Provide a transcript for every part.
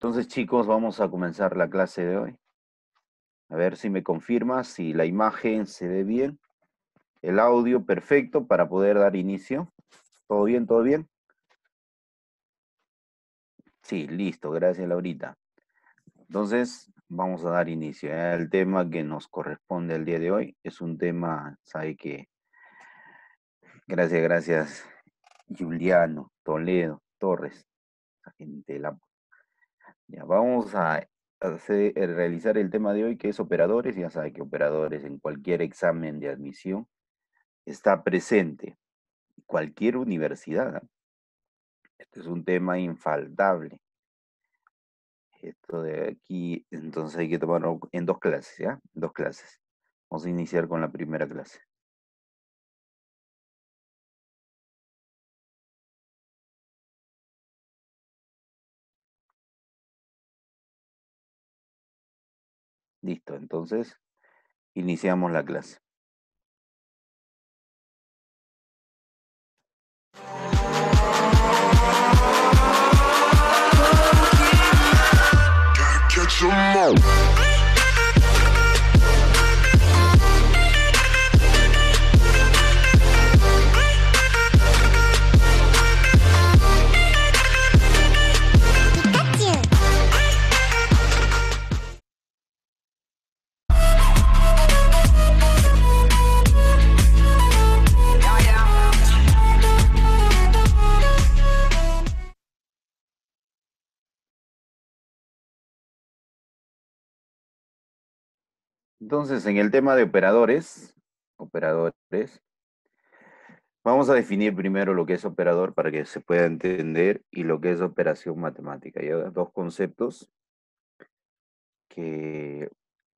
Entonces, chicos, vamos a comenzar la clase de hoy. A ver si me confirma si la imagen se ve bien. El audio perfecto para poder dar inicio. ¿Todo bien? ¿Todo bien? Sí, listo. Gracias, Laurita. Entonces, vamos a dar inicio. El ¿eh? tema que nos corresponde el día de hoy es un tema, sabe que... Gracias, gracias, Juliano, Toledo, Torres, la gente de la ya, vamos a eh, realizar el tema de hoy que es operadores. Ya sabe que operadores en cualquier examen de admisión está presente. Cualquier universidad. Este es un tema infaltable. Esto de aquí, entonces hay que tomarlo en dos clases, ¿ya? dos clases. Vamos a iniciar con la primera clase. Listo, entonces iniciamos la clase. Entonces, en el tema de operadores, operadores, vamos a definir primero lo que es operador para que se pueda entender y lo que es operación matemática. Ya dos conceptos que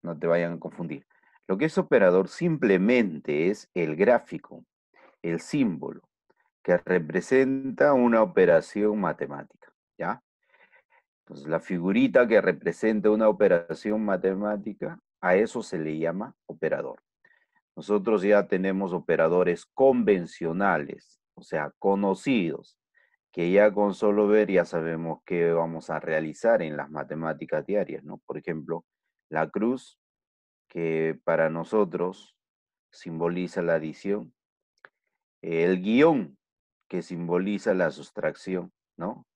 no te vayan a confundir. Lo que es operador simplemente es el gráfico, el símbolo, que representa una operación matemática, ¿ya? Entonces, la figurita que representa una operación matemática a eso se le llama operador. Nosotros ya tenemos operadores convencionales, o sea, conocidos, que ya con solo ver ya sabemos qué vamos a realizar en las matemáticas diarias, ¿no? Por ejemplo, la cruz, que para nosotros simboliza la adición, el guión, que simboliza la sustracción, ¿no?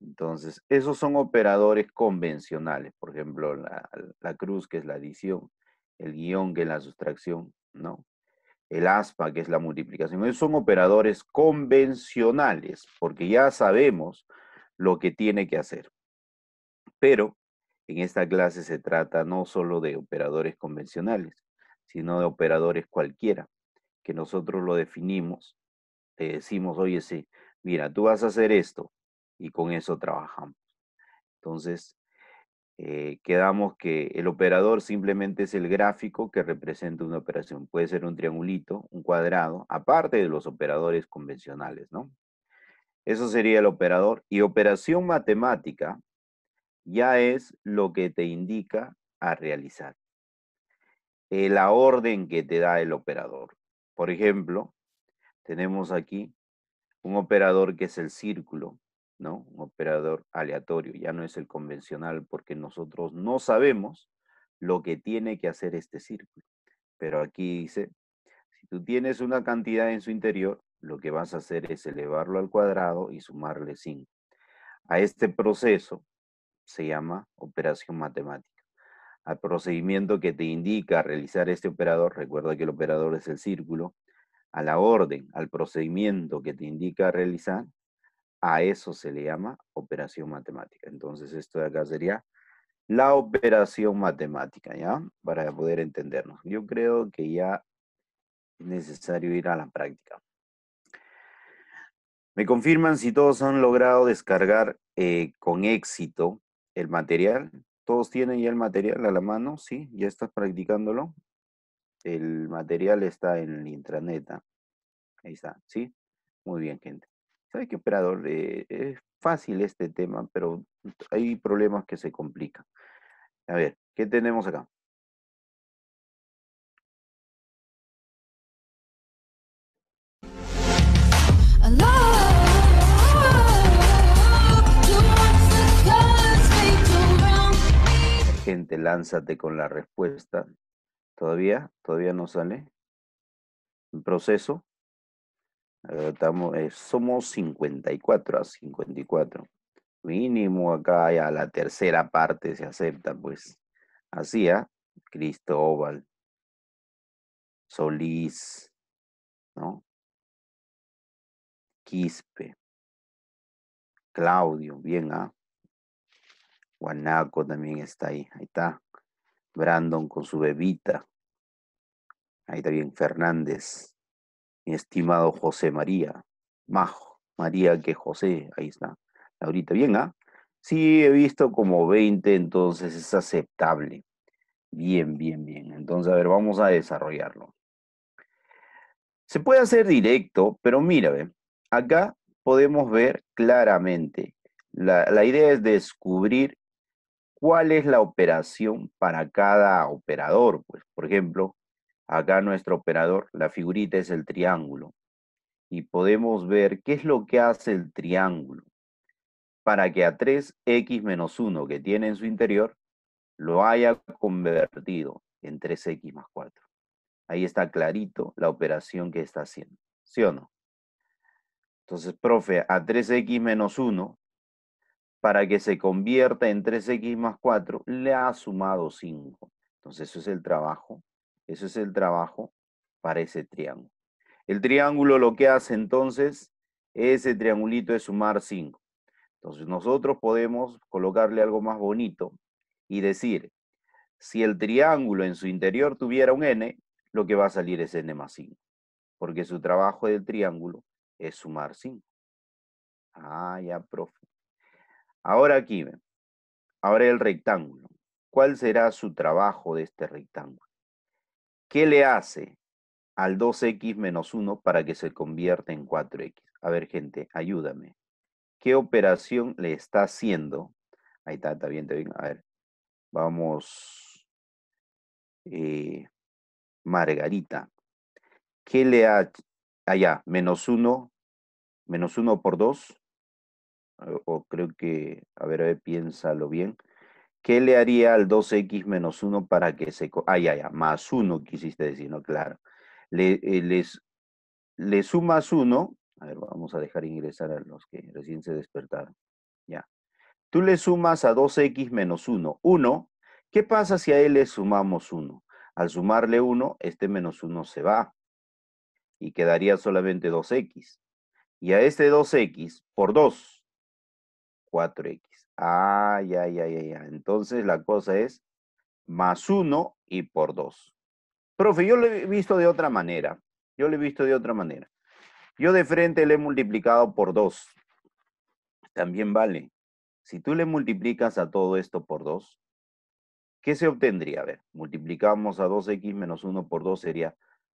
Entonces, esos son operadores convencionales, por ejemplo, la, cruz, que es la adición, el guión, que es la sustracción, ¿no? El aspa, que es la multiplicación. Esos son operadores convencionales, porque ya sabemos lo que tiene que hacer. Pero en esta clase se trata no solo de operadores convencionales, sino de operadores cualquiera, que nosotros lo definimos, decimos, oye, sí, mira, tú vas a hacer esto, y con eso trabajamos. Entonces, eh, quedamos que el operador simplemente es el gráfico que representa una operación. Puede ser un triangulito, un cuadrado, aparte de los operadores convencionales, ¿no? Eso sería el operador. Y operación matemática ya es lo que te indica a realizar. Eh, la orden que te da el operador. Por ejemplo, tenemos aquí un operador que es el círculo, un operador aleatorio, ya no es el convencional porque nosotros no sabemos lo que tiene que hacer este círculo. Pero aquí dice, si tú tienes una cantidad en su interior, lo que vas a hacer es elevarlo al cuadrado y sumarle 5. A este proceso se llama operación matemática. Al procedimiento que te indica realizar este operador, recuerda que el operador es el círculo, a la orden, al procedimiento que te indica realizar, a eso se le llama operación matemática. Entonces, esto de acá sería la operación matemática, ¿ya? Para poder entendernos. Yo creo que ya es necesario ir a la práctica. Me confirman si todos han logrado descargar eh, con éxito el material. ¿Todos tienen ya el material a la mano? ¿Sí? ¿Ya estás practicándolo? El material está en el intraneta. Ah, ahí está, ¿sí? Muy bien, gente. ¿Sabes qué, operador? Eh, es fácil este tema, pero hay problemas que se complican. A ver, ¿qué tenemos acá? Gente, lánzate con la respuesta. ¿Todavía? ¿Todavía no sale? ¿En proceso? Estamos, eh, somos 54 a 54. Mínimo acá ya la tercera parte se acepta, pues. Así, ¿ah? Cristóbal, Solís, ¿no? Quispe, Claudio, bien, ¿ah? Guanaco también está ahí, ahí está. Brandon con su bebita. Ahí está bien, Fernández estimado José María. Más María que José, ahí está. Ahorita bien, ¿ah? Sí, he visto como 20, entonces es aceptable. Bien, bien, bien. Entonces, a ver, vamos a desarrollarlo. Se puede hacer directo, pero mira, acá podemos ver claramente. la idea es descubrir cuál es la operación para cada operador. Pues, por ejemplo, acá nuestro operador, la figurita es el triángulo. Y podemos ver qué es lo que hace el triángulo para que a 3x menos 1 que tiene en su interior lo haya convertido en 3x más 4. Ahí está clarito la operación que está haciendo. ¿Sí o no? Entonces, profe, a 3x menos 1, para que se convierta en 3x más 4, le ha sumado 5. Entonces, eso es el trabajo ese es el trabajo para ese triángulo. El triángulo lo que hace entonces, ese triangulito es sumar 5. Entonces nosotros podemos colocarle algo más bonito y decir, si el triángulo en su interior tuviera un n, lo que va a salir es n más 5. Porque su trabajo del triángulo es sumar 5. Ah, ya, profe. Ahora aquí, ahora el rectángulo. ¿Cuál será su trabajo de este rectángulo? ¿Qué le hace al 2x menos 1 para que se convierta en 4x? A ver, gente, ayúdame. ¿Qué operación le está haciendo? Ahí está, está bien, está bien. A ver, vamos. Eh, Margarita. ¿Qué le ha... Allá, ah, menos 1, menos 1 por 2. O, creo que, a ver, a ver, piénsalo bien. ¿Qué le haría al 2x menos 1 para que se... Ah, ya, ya, más 1 quisiste decir, ¿no? Claro. Le, eh, les, le sumas 1, a ver, vamos a dejar ingresar a los que recién se despertaron. Ya. Tú le sumas a 2x menos 1, 1. ¿Qué pasa si a él le sumamos 1? Al sumarle 1, este menos 1 se va. Y quedaría solamente 2x. Y a este 2x por 2, 4x. Ah, ya, ya, ya, ya. Entonces la cosa es más 1 y por 2. Profe, yo lo he visto de otra manera. Yo lo he visto de otra manera. Yo de frente le he multiplicado por 2. También vale. Si tú le multiplicas a todo esto por 2, ¿qué se obtendría? A ver, multiplicamos a 2x menos 1 por 2 sería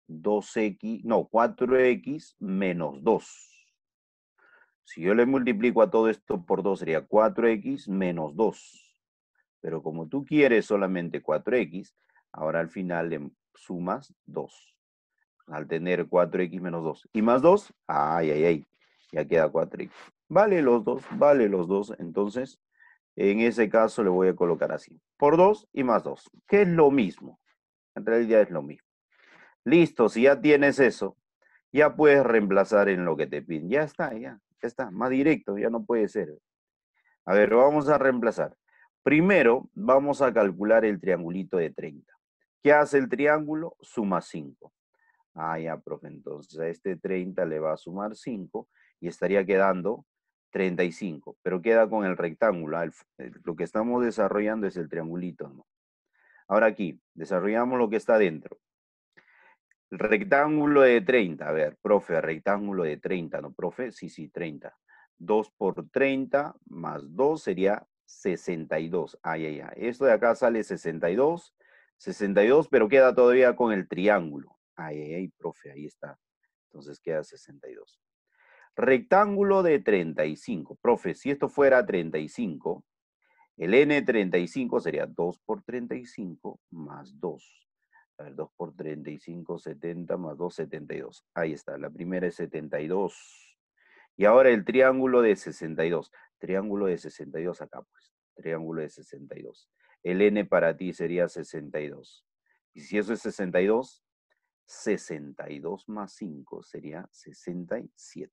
2x, no, 4x menos 2. Si yo le multiplico a todo esto por 2 sería 4x menos 2. Pero como tú quieres solamente 4x, ahora al final le sumas 2. Al tener 4x menos 2. ¿Y más 2? Ay, ay, ay. Ya queda 4x. Vale los dos, vale los dos. Entonces, en ese caso le voy a colocar así. Por 2 y más 2. Que es lo mismo. En realidad es lo mismo. Listo, si ya tienes eso, ya puedes reemplazar en lo que te piden. Ya está, ya. Ya está, más directo, ya no puede ser. A ver, vamos a reemplazar. Primero, vamos a calcular el triangulito de 30. ¿Qué hace el triángulo? Suma 5. Ah, ya, profe, entonces a este 30 le va a sumar 5 y estaría quedando 35, pero queda con el rectángulo. Ah, lo que estamos desarrollando es el triangulito. ¿no? Ahora aquí, desarrollamos lo que está dentro. Rectángulo de 30, a ver, profe, rectángulo de 30, ¿no, profe? Sí, sí, 30. 2 por 30 más 2 sería 62. Ay, ay, ay. Esto de acá sale 62, 62, pero queda todavía con el triángulo. Ay, ay, ay, profe, ahí está. Entonces queda 62. Rectángulo de 35. Profe, si esto fuera 35, el n35 sería 2 por 35 más 2. A ver, 2 por 35, 70 más 2, 72. Ahí está, la primera es 72. Y ahora el triángulo de 62. Triángulo de 62 acá, pues. Triángulo de 62. El n para ti sería 62. Y si eso es 62, 62 más 5 sería 67.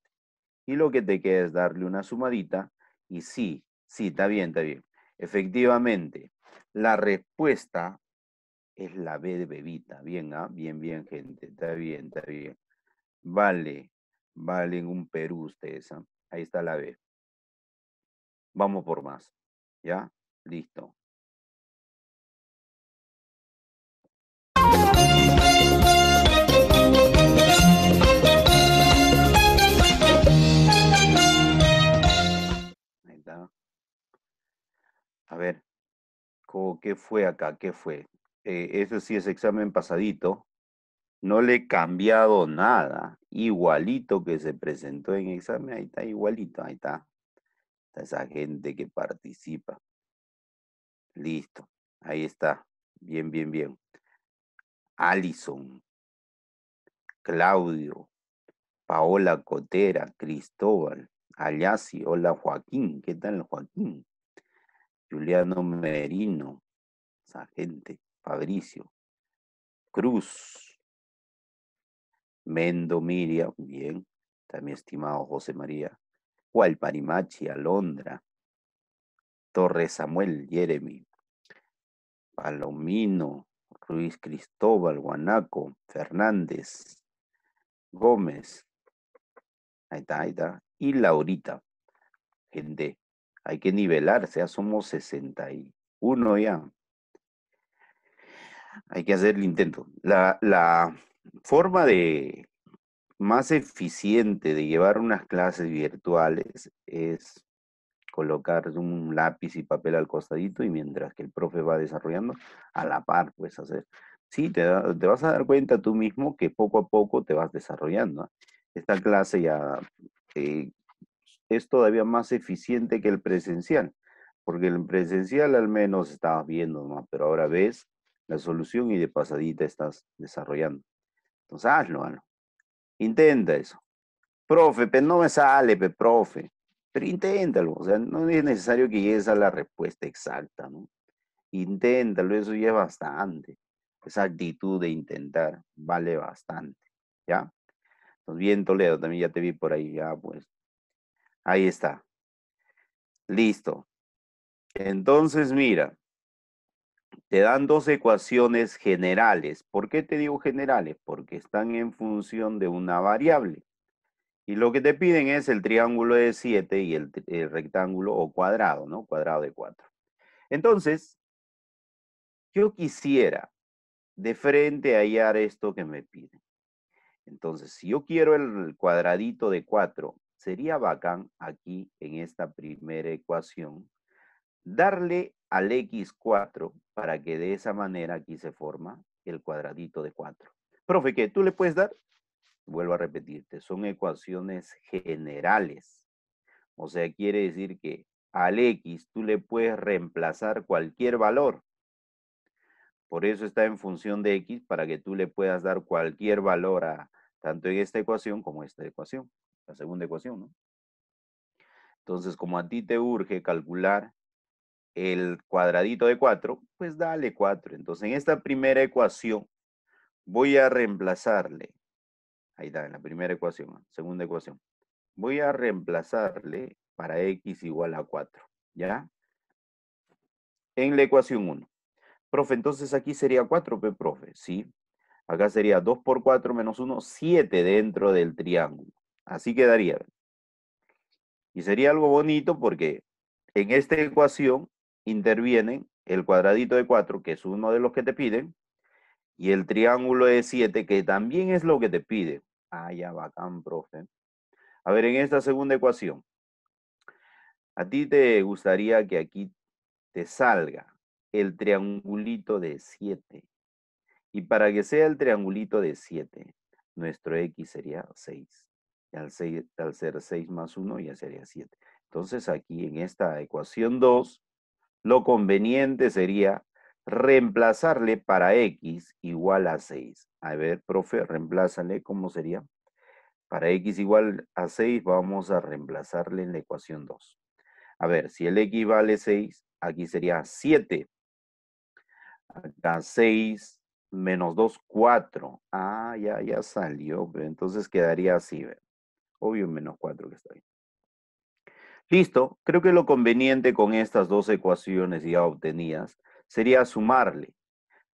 Y lo que te queda es darle una sumadita. Y sí, sí, está bien, está bien. Efectivamente, la respuesta es la B de bebita. Bien, ¿ah? Bien, bien, gente. Está bien, está bien. Vale, vale en un Perú ustedes. ¿ah? Ahí está la B. Vamos por más. ¿Ya? Listo. A ver, ¿qué fue acá? ¿Qué fue? Eh, eso sí es examen pasadito, no le he cambiado nada, igualito que se presentó en examen, ahí está, igualito, ahí está. Está esa gente que participa. Listo, ahí está, bien, bien, bien. Alison, Claudio, Paola Cotera, Cristóbal, Ayasi, hola Joaquín, ¿qué tal Joaquín? Juliano Merino, esa gente. Fabricio. Cruz. Mendo bien. También estimado José María. Gualparimachi, Alondra. Torres Samuel, Jeremy. Palomino, Ruiz Cristóbal, Guanaco, Fernández, Gómez. Ahí está, ahí está. Y Laurita. Gente, hay que nivelarse, ya somos 61 ya hay que hacer el intento. La, forma de más eficiente de llevar unas clases virtuales es colocar un lápiz y papel al costadito y mientras que el profe va desarrollando, a la par puedes hacer. Sí, te, vas a dar cuenta tú mismo que poco a poco te vas desarrollando. ¿eh? Esta clase ya eh, es todavía más eficiente que el presencial, porque el presencial al menos estabas viendo, ¿no? pero ahora ves la solución y de pasadita estás desarrollando. Entonces hazlo, hazlo. Intenta eso. Profe, pero no me sale, profe. Pero inténtalo, o sea, no es necesario que llegues a la respuesta exacta, ¿no? Inténtalo, eso ya es bastante. Esa actitud de intentar vale bastante, ¿ya? Entonces, bien, Toledo, también ya te vi por ahí, ya, pues. Ahí está. Listo. Entonces, mira, te dan dos ecuaciones generales. ¿Por qué te digo generales? Porque están en función de una variable. Y lo que te piden es el triángulo de 7 y el, rectángulo o cuadrado, ¿no? Cuadrado de 4. Entonces, yo quisiera de frente hallar esto que me piden. Entonces, si yo quiero el cuadradito de 4, sería bacán aquí en esta primera ecuación darle al x4 para que de esa manera aquí se forma el cuadradito de 4. Profe, ¿qué tú le puedes dar? Vuelvo a repetirte, son ecuaciones generales. O sea, quiere decir que al x tú le puedes reemplazar cualquier valor. Por eso está en función de x para que tú le puedas dar cualquier valor a tanto en esta ecuación como esta ecuación, la segunda ecuación, ¿no? Entonces, como a ti te urge calcular el cuadradito de 4, pues dale 4. Entonces, en esta primera ecuación voy a reemplazarle, ahí está, en la primera ecuación, segunda ecuación, voy a reemplazarle para x igual a 4, ¿ya? En la ecuación 1. Profe, entonces aquí sería 4p, profe, ¿sí? Acá sería 2 por 4 menos 1, 7 dentro del triángulo. Así quedaría. Y sería algo bonito porque en esta ecuación intervienen el cuadradito de 4, que es uno de los que te piden, y el triángulo de 7, que también es lo que te pide. Ah, ya bacán, profe. A ver, en esta segunda ecuación, a ti te gustaría que aquí te salga el triangulito de 7. Y para que sea el triangulito de 7, nuestro x sería 6. Y al, 6, al ser 6 más 1 ya sería 7. Entonces aquí en esta ecuación 2 lo conveniente sería reemplazarle para x igual a 6. A ver, profe, reemplázale, ¿cómo sería? Para x igual a 6 vamos a reemplazarle en la ecuación 2. A ver, si el x vale 6, aquí sería 7. Acá 6 menos 2, 4. Ah, ya, ya salió. Entonces quedaría así. Obvio menos 4 que está ahí. Listo, creo que lo conveniente con estas dos ecuaciones ya obtenidas sería sumarle,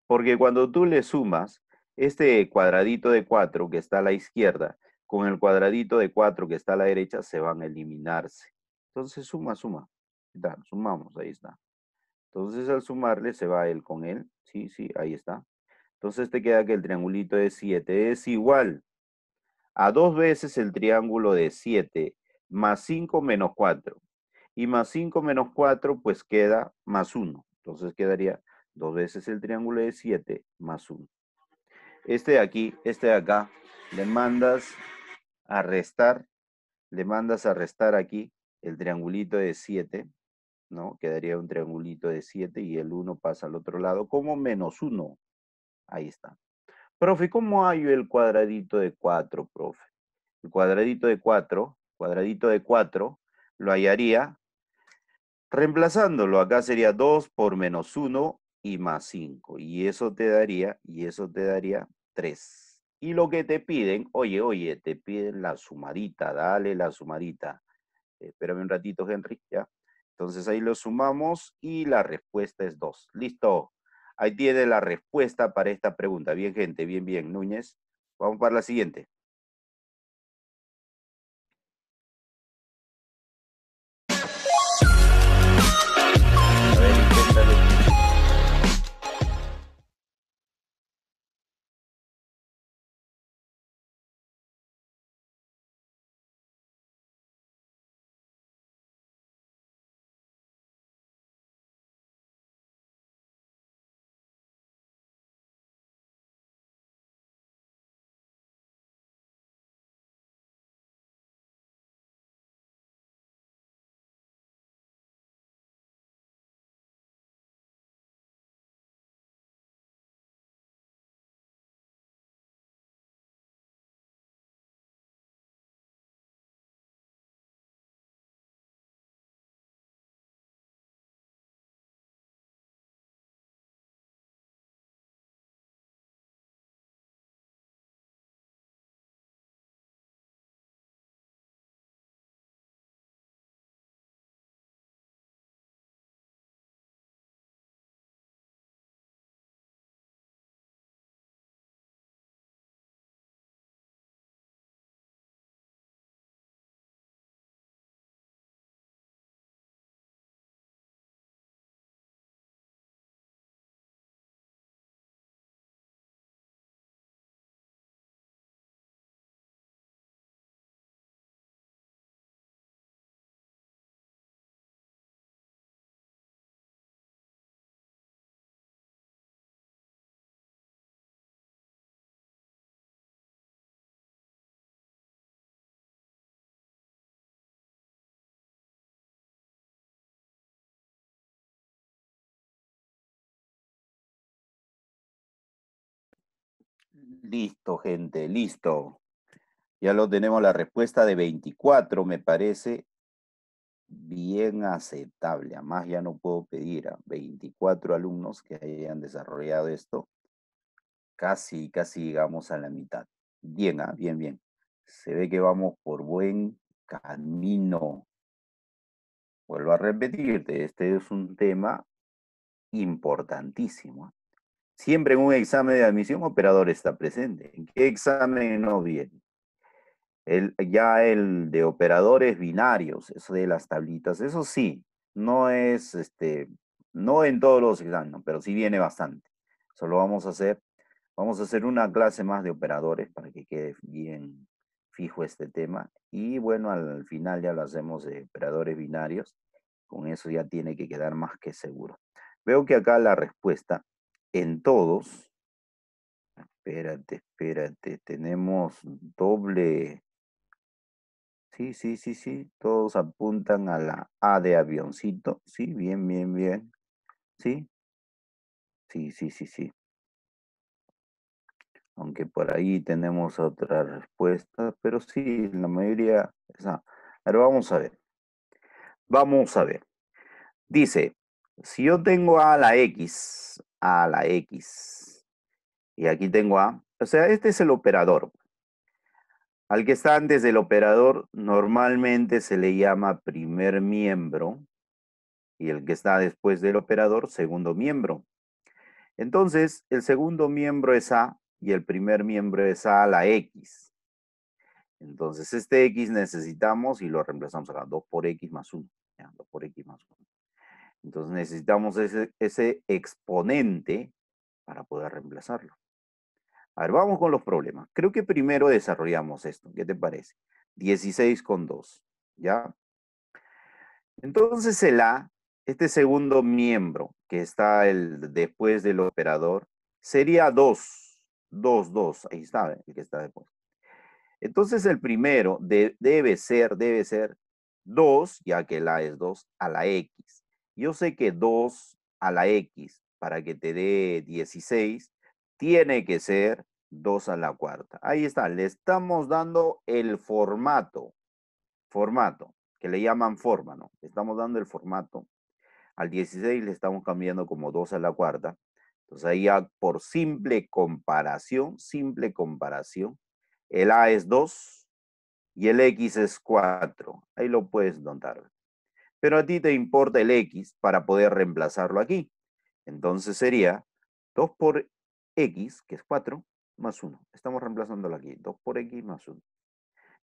porque cuando tú le sumas este cuadradito de 4 que está a la izquierda con el cuadradito de 4 que está a la derecha se van a eliminarse. Entonces suma, suma. sumamos, ahí está. Entonces al sumarle se va él con él. Sí, sí, ahí está. Entonces te queda que el triangulito de 7 es igual a dos veces el triángulo de 7 más 5 menos 4. Y más 5 menos 4, pues queda más 1. Entonces quedaría dos veces el triángulo de 7 más 1. Este de aquí, este de acá, le mandas a restar, le mandas a restar aquí el triangulito de 7, ¿no? Quedaría un triangulito de 7 y el 1 pasa al otro lado como menos 1. Ahí está. Profe, ¿cómo hay el cuadradito de 4, profe? El cuadradito de 4 cuadradito de 4, lo hallaría reemplazándolo. Acá sería 2 por menos 1 y más 5. Y eso te daría, y eso te daría 3. Y lo que te piden, oye, oye, te piden la sumadita, dale la sumadita. espérame un ratito, Henry, ya. Entonces ahí lo sumamos y la respuesta es 2. Listo. Ahí tiene la respuesta para esta pregunta. Bien, gente, bien, bien, Núñez. Vamos para la siguiente. Listo, gente, listo. Ya lo tenemos la respuesta de 24, me parece bien aceptable. Además, ya no puedo pedir a 24 alumnos que hayan desarrollado esto. Casi, casi llegamos a la mitad. Bien, ah, bien, bien. Se ve que vamos por buen camino. Vuelvo a repetirte, este es un tema importantísimo. Ah. Siempre en un examen de admisión, operador está presente. ¿En qué examen no viene? ya el de operadores binarios, eso de las tablitas, eso sí, no es, este, no en todos los exámenes, pero sí viene bastante. solo vamos a hacer. Vamos a hacer una clase más de operadores para que quede bien fijo este tema. Y bueno, al final ya lo hacemos de operadores binarios. Con eso ya tiene que quedar más que seguro. Veo que acá la respuesta en todos. Espérate, espérate. Tenemos doble. Sí, sí, sí, sí. Todos apuntan a la A de avioncito. Sí, bien, bien, bien. Sí. Sí, sí, sí, sí. Aunque por ahí tenemos otra respuesta, pero sí, la mayoría. Pero vamos a ver. Vamos a ver. Dice, si yo tengo a la X, a la X. Y aquí tengo A. O sea, este es el operador. Al que está antes del operador normalmente se le llama primer miembro y el que está después del operador, segundo miembro. Entonces, el segundo miembro es A y el primer miembro es A a la X. Entonces, este X necesitamos y lo reemplazamos acá, 2 por X más 1. 2 por X más 1. Entonces necesitamos ese, exponente para poder reemplazarlo. A ver, vamos con los problemas. Creo que primero desarrollamos esto. ¿Qué te parece? 16 con 2. ¿Ya? Entonces el A, este segundo miembro que está el, después del operador, sería 2. 2, 2. Ahí está el que está después. Entonces el primero debe ser, debe ser 2, ya que el A es 2, a la X. Yo sé que 2 a la X para que te dé 16 tiene que ser 2 a la cuarta. Ahí está, le estamos dando el formato, formato, que le llaman forma, ¿no? Estamos dando el formato. Al 16 le estamos cambiando como 2 a la cuarta. Entonces ahí ya por simple comparación, simple comparación, el A es 2 y el X es 4. Ahí lo puedes notar pero a ti te importa el x para poder reemplazarlo aquí. Entonces sería 2 por x, que es 4, más 1. Estamos reemplazándolo aquí, 2 por x más 1.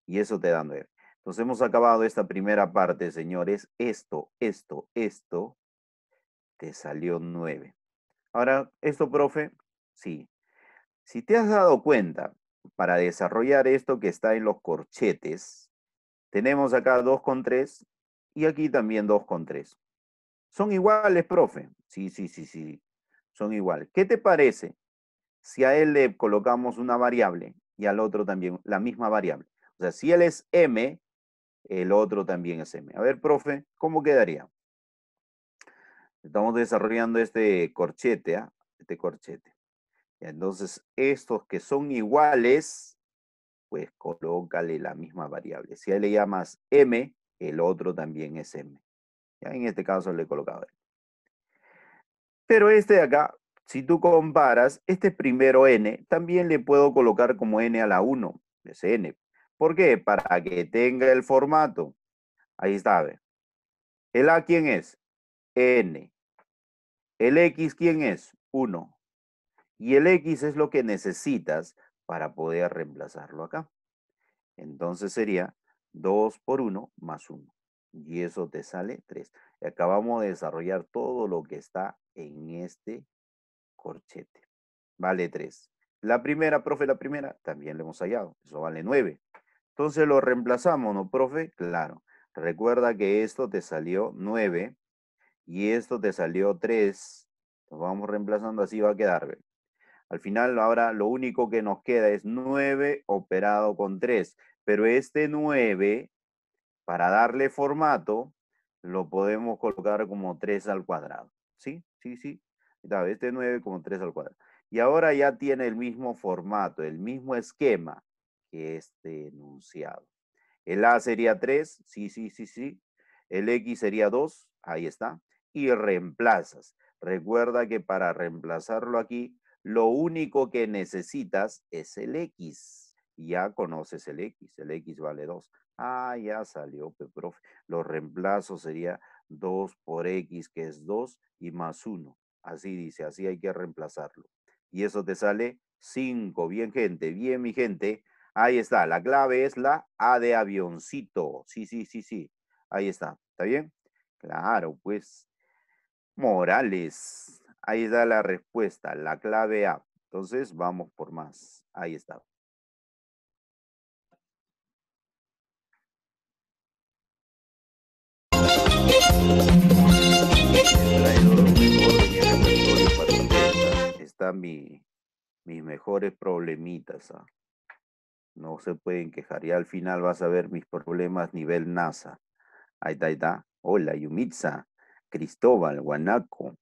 Y eso te da 9. Entonces hemos acabado esta primera parte, señores. Esto, esto, esto, te salió 9. Ahora, esto, profe, sí. Si te has dado cuenta, para desarrollar esto que está en los corchetes, tenemos acá 2 con 3, y aquí también 2 con 3. Son iguales, profe. Sí, sí, sí, sí. Son iguales. ¿Qué te parece si a él le colocamos una variable y al otro también la misma variable? O sea, si él es m, el otro también es m. A ver, profe, ¿cómo quedaría? Estamos desarrollando este corchete, ¿eh? este corchete. Entonces, estos que son iguales, pues colócale la misma variable. Si a él le llamas m, el otro también es M. ¿Ya? En este caso le he colocado Pero este de acá, si tú comparas, este primero N, también le puedo colocar como N a la 1, es N. ¿Por qué? Para que tenga el formato. Ahí está, ¿El A quién es? N. ¿El X quién es? 1. Y el X es lo que necesitas para poder reemplazarlo acá. Entonces sería 2 por 1 más 1. Y eso te sale 3. acabamos de desarrollar todo lo que está en este corchete. Vale 3. La primera, profe, la primera, también la hemos hallado. Eso vale 9. Entonces lo reemplazamos, ¿no, profe? Claro. Recuerda que esto te salió 9 y esto te salió 3. Lo vamos reemplazando, así va a quedar. Al final, ahora lo único que nos queda es 9 operado con 3 pero este 9, para darle formato, lo podemos colocar como 3 al cuadrado. ¿Sí? Sí, sí. Este 9 como 3 al cuadrado. Y ahora ya tiene el mismo formato, el mismo esquema que este enunciado. El A sería 3, sí, sí, sí, sí. El X sería 2, ahí está. Y reemplazas. Recuerda que para reemplazarlo aquí, lo único que necesitas es el X ya conoces el X, el X vale 2. Ah, ya salió, profe. Los reemplazos sería 2 por X, que es 2, y más 1. Así dice, así hay que reemplazarlo. Y eso te sale 5. Bien, gente, bien, mi gente. Ahí está, la clave es la A de avioncito. Sí, sí, sí, sí. Ahí está, ¿está bien? Claro, pues. Morales. Ahí está la respuesta, la clave A. Entonces, vamos por más. Ahí está. Están mis mejores problemitas. Ah. No se pueden quejar. Y al final vas a ver mis problemas nivel NASA. Ahí está, ahí está. Hola, Yumitza, Cristóbal, Guanaco,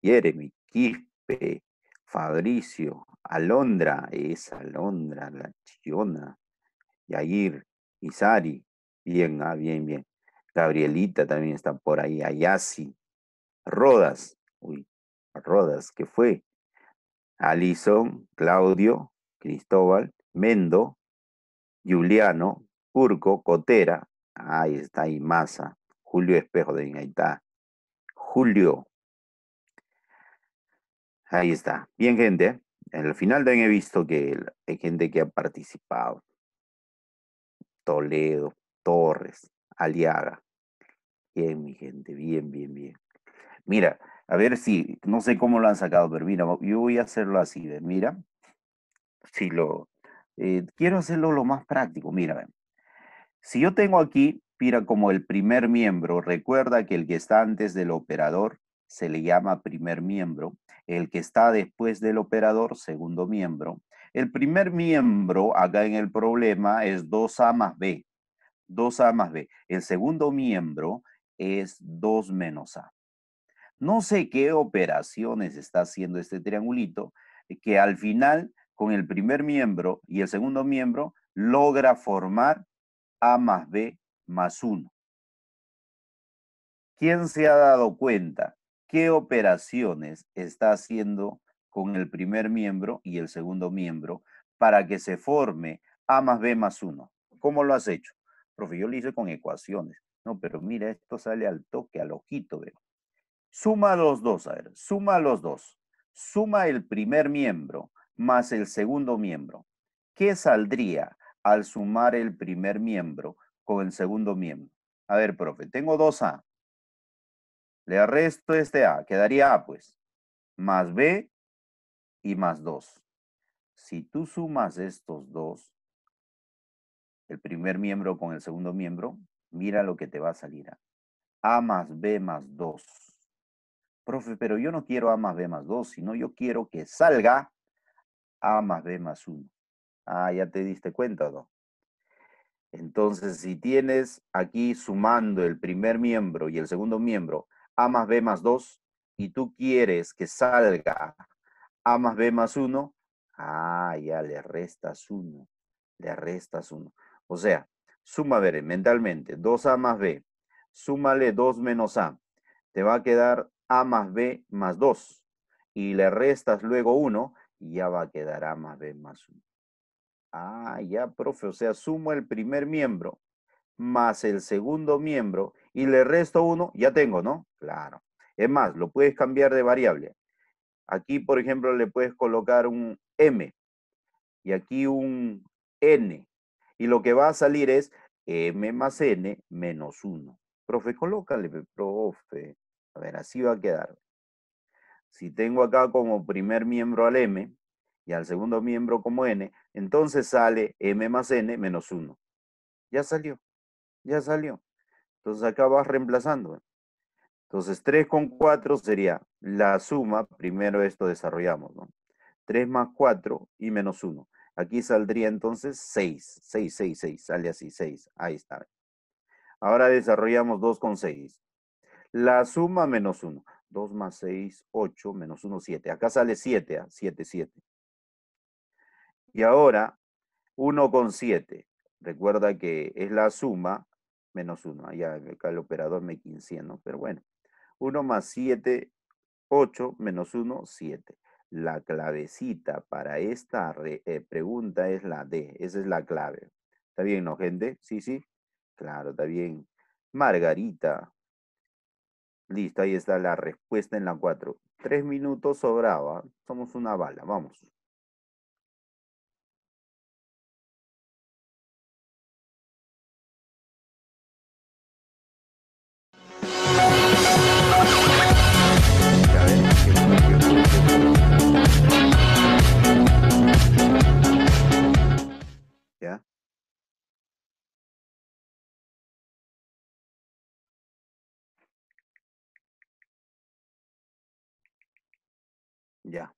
Jeremy, Quispe, Fabricio, Alondra, es Alondra, la chiona, Yair, Isari. Bien, ah, bien, bien. Gabrielita también está por ahí, Ayasi, Rodas, uy, Rodas, que fue, Alison, Claudio, Cristóbal, Mendo, Juliano, Urco, Cotera, ahí está y Maza, Julio Espejo de Ingaitá, Julio, ahí está, bien gente, en el final también he visto que hay gente que ha participado, Toledo, Torres, Aliaga, Bien, mi gente, bien, bien, bien. Mira, a ver si, no sé cómo lo han sacado, pero mira, yo voy a hacerlo así, mira, si lo, eh, quiero hacerlo lo más práctico, mira, si yo tengo aquí, mira, como el primer miembro, recuerda que el que está antes del operador se le llama primer miembro, el que está después del operador, segundo miembro. El primer miembro acá en el problema es 2A más B, 2A más B. El segundo miembro es 2 menos A. No sé qué operaciones está haciendo este triangulito, eh, que al final, con el primer miembro y el segundo miembro, logra formar A más B más 1. ¿Quién se ha dado cuenta qué operaciones está haciendo con el primer miembro y el segundo miembro para que se forme A más B más 1? ¿Cómo lo has hecho? Profe, yo lo hice con ecuaciones. No, pero mira, esto sale al toque, al ojito. Ve. Suma los dos, a ver, suma los dos. Suma el primer miembro más el segundo miembro. ¿Qué saldría al sumar el primer miembro con el segundo miembro? A ver, profe, tengo dos a Le arresto este A, quedaría A pues, más B y más 2. Si tú sumas estos dos, el primer miembro con el segundo miembro, Mira lo que te va a salir. A más B más 2. Profe, pero yo no quiero A más B más 2, sino yo quiero que salga A más B más 1. Ah, ya te diste cuenta, ¿no? Entonces, si tienes aquí sumando el primer miembro y el segundo miembro, A más B más 2, y tú quieres que salga A más B más 1, ah, ya le restas 1, le restas 1. O sea, Suma, ver, mentalmente. 2A más B. Súmale 2 menos A. Te va a quedar A más B más 2. Y le restas luego 1 y ya va a quedar A más B más 1. Ah, ya, profe. O sea, sumo el primer miembro más el segundo miembro y le resto 1. Ya tengo, ¿no? Claro. Es más, lo puedes cambiar de variable. Aquí, por ejemplo, le puedes colocar un M y aquí un N y lo que va a salir es m más n menos 1. Profe, colócale, profe. A ver, así va a quedar. Si tengo acá como primer miembro al m y al segundo miembro como n, entonces sale m más n menos 1. Ya salió, ya salió. Entonces acá vas reemplazando. Entonces 3 con 4 sería la suma, primero esto desarrollamos, ¿no? 3 más 4 y menos 1. Aquí saldría entonces 6, 6, 6, 6, sale así, 6, ahí está. Ahora desarrollamos 2 con 6. La suma menos 1. 2 más 6, 8, menos 1, 7. Acá sale 7, 7, 7. Y ahora, 1 con 7. Recuerda que es la suma menos 1. acá el operador me quince, Pero bueno. 1 más 7, 8, menos 1, 7. La clavecita para esta eh, pregunta es la D. Esa es la clave. ¿Está bien, no, gente? Sí, sí. Claro, está bien. Margarita. Listo, ahí está la respuesta en la 4. Tres minutos sobraba. Somos una bala, vamos. Ya.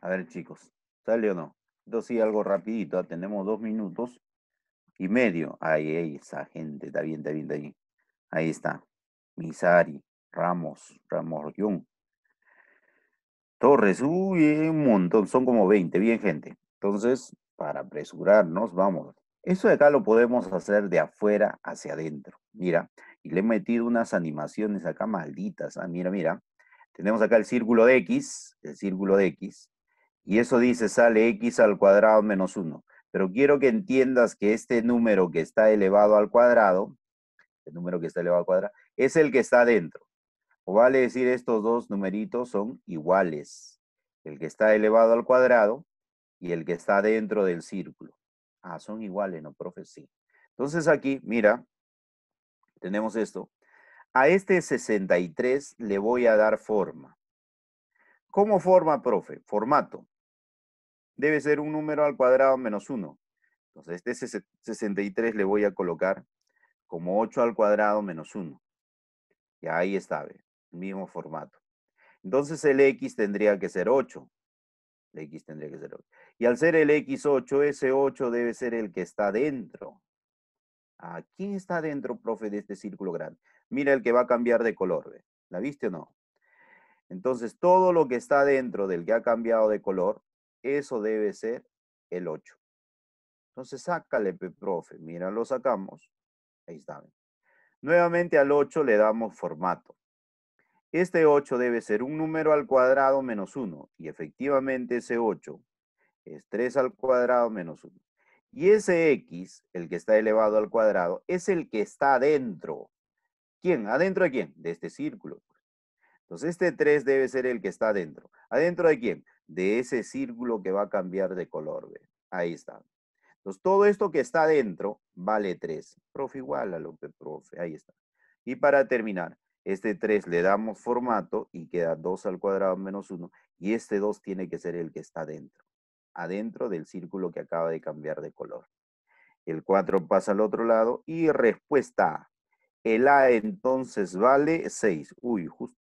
A ver, chicos, ¿sale o no? Entonces sí, algo rapidito, ah, tenemos dos minutos y medio. Ahí, ahí esa gente, está bien, está bien, está bien. Ahí está. Misari, Ramos, Ramos Young. Torres, un montón, son como 20, bien, gente. Entonces, para apresurarnos, vamos. Eso de acá lo podemos hacer de afuera hacia adentro. Mira, y le he metido unas animaciones acá malditas. Ah, mira, mira. Tenemos acá el círculo de X, el círculo de X, y eso dice sale X al cuadrado menos 1. Pero quiero que entiendas que este número que está elevado al cuadrado, el número que está elevado al cuadrado, es el que está adentro. O vale decir, estos dos numeritos son iguales. El que está elevado al cuadrado y el que está dentro del círculo. Ah, son iguales, ¿no, profe? Sí. Entonces aquí, mira, tenemos esto. A este 63 le voy a dar forma. ¿Cómo forma, profe? Formato. Debe ser un número al cuadrado menos 1. Entonces, este 63 le voy a colocar como 8 al cuadrado menos 1. Y ahí está, el mismo formato. Entonces el x tendría que ser 8. El x tendría que ser 8. Y al ser el x8, ese 8 debe ser el que está dentro. ¿A quién está dentro, profe, de este círculo grande? Mira el que va a cambiar de color. ¿La viste o no? Entonces, todo lo que está dentro del que ha cambiado de color, eso debe ser el 8. Entonces, sácale, profe. Mira, lo sacamos. Ahí está. Nuevamente al 8 le damos formato. Este 8 debe ser un número al cuadrado menos 1. Y efectivamente ese 8 es 3 al cuadrado menos 1. Y ese x, el que está elevado al cuadrado, es el que está dentro. ¿Quién? ¿Adentro de quién? De este círculo. Pues. Entonces este 3 debe ser el que está adentro. ¿Adentro de quién? De ese círculo que va a cambiar de color. Ahí está. Entonces todo esto que está adentro vale 3. Profe, igual a lo que profe. Ahí está. Y para terminar, este 3 le damos formato y queda 2 al cuadrado menos 1. Y este 2 tiene que ser el que está adentro. Adentro del círculo que acaba de cambiar de color. El 4 pasa al otro lado y respuesta el A entonces vale 6. Uy, justo